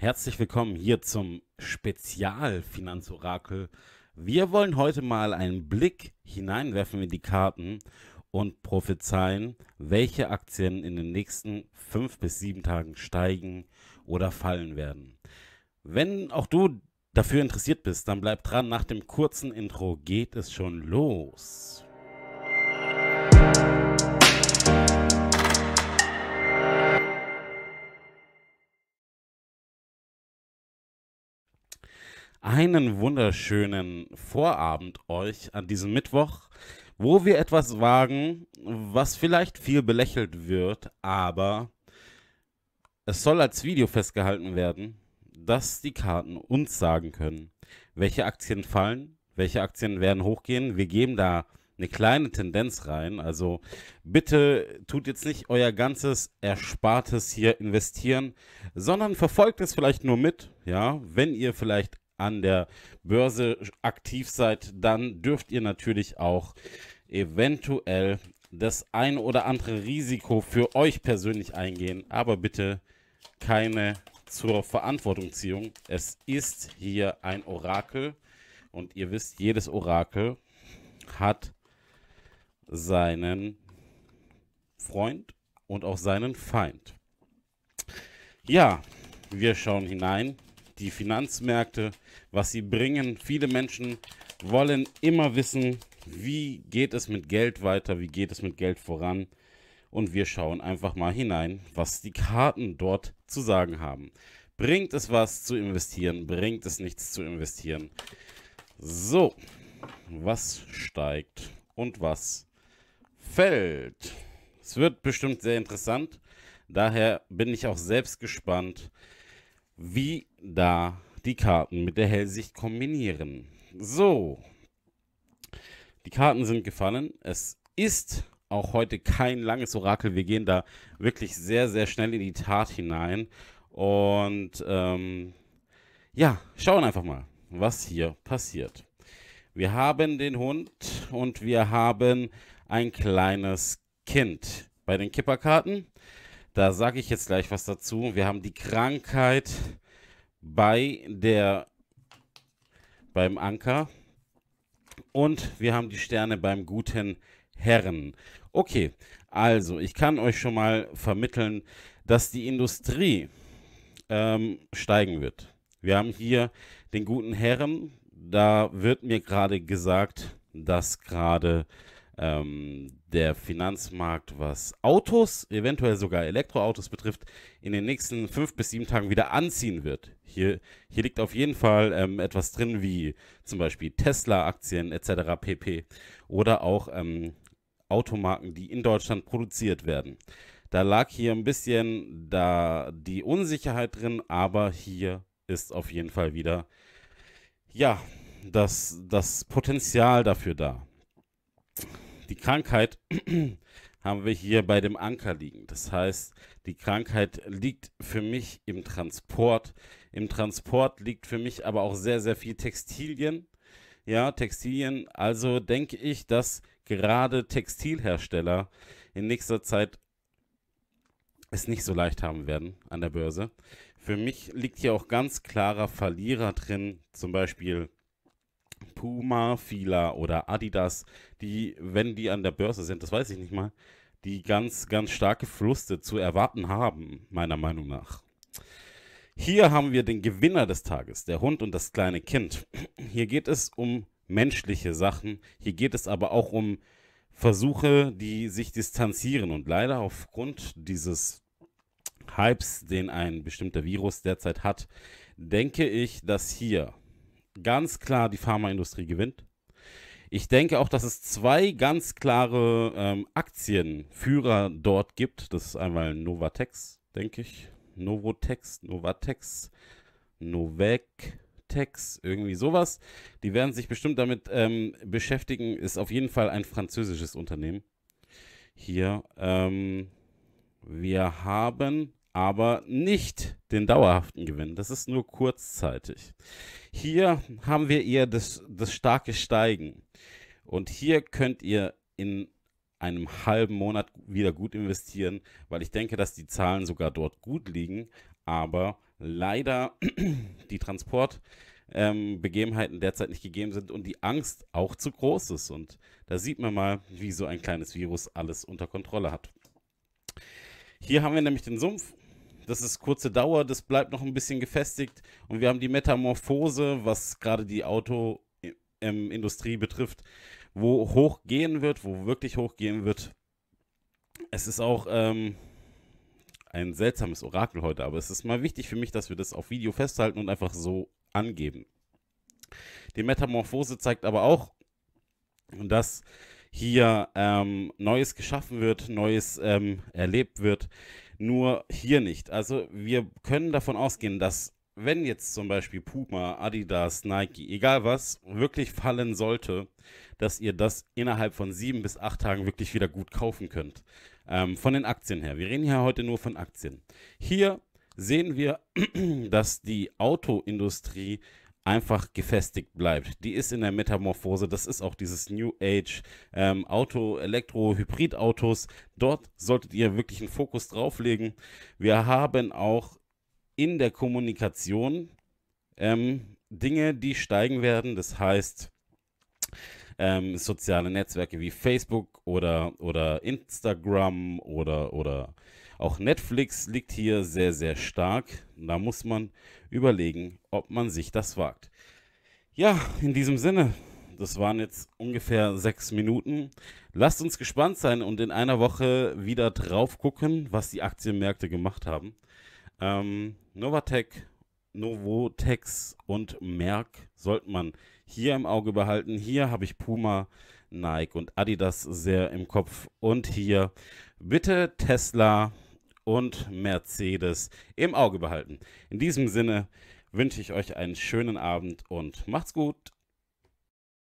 Herzlich willkommen hier zum Spezialfinanzorakel. Wir wollen heute mal einen Blick hineinwerfen in die Karten und prophezeien, welche Aktien in den nächsten fünf bis sieben Tagen steigen oder fallen werden. Wenn auch du dafür interessiert bist, dann bleib dran. Nach dem kurzen Intro geht es schon los. einen wunderschönen Vorabend euch an diesem Mittwoch, wo wir etwas wagen, was vielleicht viel belächelt wird, aber es soll als Video festgehalten werden, dass die Karten uns sagen können, welche Aktien fallen, welche Aktien werden hochgehen. Wir geben da eine kleine Tendenz rein. Also bitte tut jetzt nicht euer ganzes Erspartes hier investieren, sondern verfolgt es vielleicht nur mit, ja, wenn ihr vielleicht an der Börse aktiv seid, dann dürft ihr natürlich auch eventuell das ein oder andere Risiko für euch persönlich eingehen, aber bitte keine zur Verantwortungsziehung. Es ist hier ein Orakel und ihr wisst, jedes Orakel hat seinen Freund und auch seinen Feind. Ja, wir schauen hinein die Finanzmärkte, was sie bringen. Viele Menschen wollen immer wissen, wie geht es mit Geld weiter, wie geht es mit Geld voran. Und wir schauen einfach mal hinein, was die Karten dort zu sagen haben. Bringt es was zu investieren? Bringt es nichts zu investieren? So, was steigt und was fällt? Es wird bestimmt sehr interessant. Daher bin ich auch selbst gespannt, wie da die Karten mit der Hellsicht kombinieren. So, die Karten sind gefallen. Es ist auch heute kein langes Orakel. Wir gehen da wirklich sehr, sehr schnell in die Tat hinein. Und ähm, ja, schauen einfach mal, was hier passiert. Wir haben den Hund und wir haben ein kleines Kind. Bei den Kipperkarten da sage ich jetzt gleich was dazu. Wir haben die Krankheit bei der beim Anker und wir haben die Sterne beim guten Herren. Okay, also ich kann euch schon mal vermitteln, dass die Industrie ähm, steigen wird. Wir haben hier den guten Herren. Da wird mir gerade gesagt, dass gerade ähm, der Finanzmarkt, was Autos, eventuell sogar Elektroautos betrifft, in den nächsten fünf bis sieben Tagen wieder anziehen wird. Hier, hier liegt auf jeden Fall ähm, etwas drin, wie zum Beispiel Tesla-Aktien etc. pp. Oder auch ähm, Automarken, die in Deutschland produziert werden. Da lag hier ein bisschen da die Unsicherheit drin, aber hier ist auf jeden Fall wieder ja das, das Potenzial dafür da. Die Krankheit haben wir hier bei dem Anker liegen. Das heißt, die Krankheit liegt für mich im Transport. Im Transport liegt für mich aber auch sehr, sehr viel Textilien. Ja, Textilien. Also denke ich, dass gerade Textilhersteller in nächster Zeit es nicht so leicht haben werden an der Börse. Für mich liegt hier auch ganz klarer Verlierer drin, zum Beispiel Puma, Fila oder Adidas, die, wenn die an der Börse sind, das weiß ich nicht mal, die ganz, ganz starke Verluste zu erwarten haben, meiner Meinung nach. Hier haben wir den Gewinner des Tages, der Hund und das kleine Kind. Hier geht es um menschliche Sachen, hier geht es aber auch um Versuche, die sich distanzieren. Und leider aufgrund dieses Hypes, den ein bestimmter Virus derzeit hat, denke ich, dass hier ganz klar die Pharmaindustrie gewinnt. Ich denke auch, dass es zwei ganz klare ähm, Aktienführer dort gibt. Das ist einmal Novatex, denke ich. Novotex, Novatex, Novectex, irgendwie sowas. Die werden sich bestimmt damit ähm, beschäftigen. Ist auf jeden Fall ein französisches Unternehmen. Hier. Ähm, wir haben aber nicht den dauerhaften Gewinn. Das ist nur kurzzeitig. Hier haben wir eher das, das starke Steigen. Und hier könnt ihr in einem halben Monat wieder gut investieren, weil ich denke, dass die Zahlen sogar dort gut liegen, aber leider die Transportbegebenheiten ähm, derzeit nicht gegeben sind und die Angst auch zu groß ist. Und da sieht man mal, wie so ein kleines Virus alles unter Kontrolle hat. Hier haben wir nämlich den Sumpf das ist kurze Dauer, das bleibt noch ein bisschen gefestigt. Und wir haben die Metamorphose, was gerade die Autoindustrie ähm, betrifft, wo hochgehen wird, wo wirklich hochgehen wird. Es ist auch ähm, ein seltsames Orakel heute, aber es ist mal wichtig für mich, dass wir das auf Video festhalten und einfach so angeben. Die Metamorphose zeigt aber auch, dass hier ähm, Neues geschaffen wird, Neues ähm, erlebt wird, nur hier nicht. Also wir können davon ausgehen, dass wenn jetzt zum Beispiel Puma, Adidas, Nike, egal was, wirklich fallen sollte, dass ihr das innerhalb von sieben bis acht Tagen wirklich wieder gut kaufen könnt. Ähm, von den Aktien her. Wir reden hier heute nur von Aktien. Hier sehen wir, dass die Autoindustrie einfach gefestigt bleibt. Die ist in der Metamorphose, das ist auch dieses New Age ähm, Auto, Elektro, Hybrid-Autos. Dort solltet ihr wirklich einen Fokus drauflegen. Wir haben auch in der Kommunikation ähm, Dinge, die steigen werden. Das heißt, ähm, soziale Netzwerke wie Facebook oder, oder Instagram oder, oder auch Netflix liegt hier sehr, sehr stark. Da muss man überlegen, ob man sich das wagt. Ja, in diesem Sinne, das waren jetzt ungefähr sechs Minuten. Lasst uns gespannt sein und in einer Woche wieder drauf gucken, was die Aktienmärkte gemacht haben. Ähm, Novatec, Novotex und Merck sollte man hier im Auge behalten. Hier habe ich Puma, Nike und Adidas sehr im Kopf. Und hier bitte Tesla, und Mercedes im Auge behalten. In diesem Sinne wünsche ich euch einen schönen Abend und macht's gut.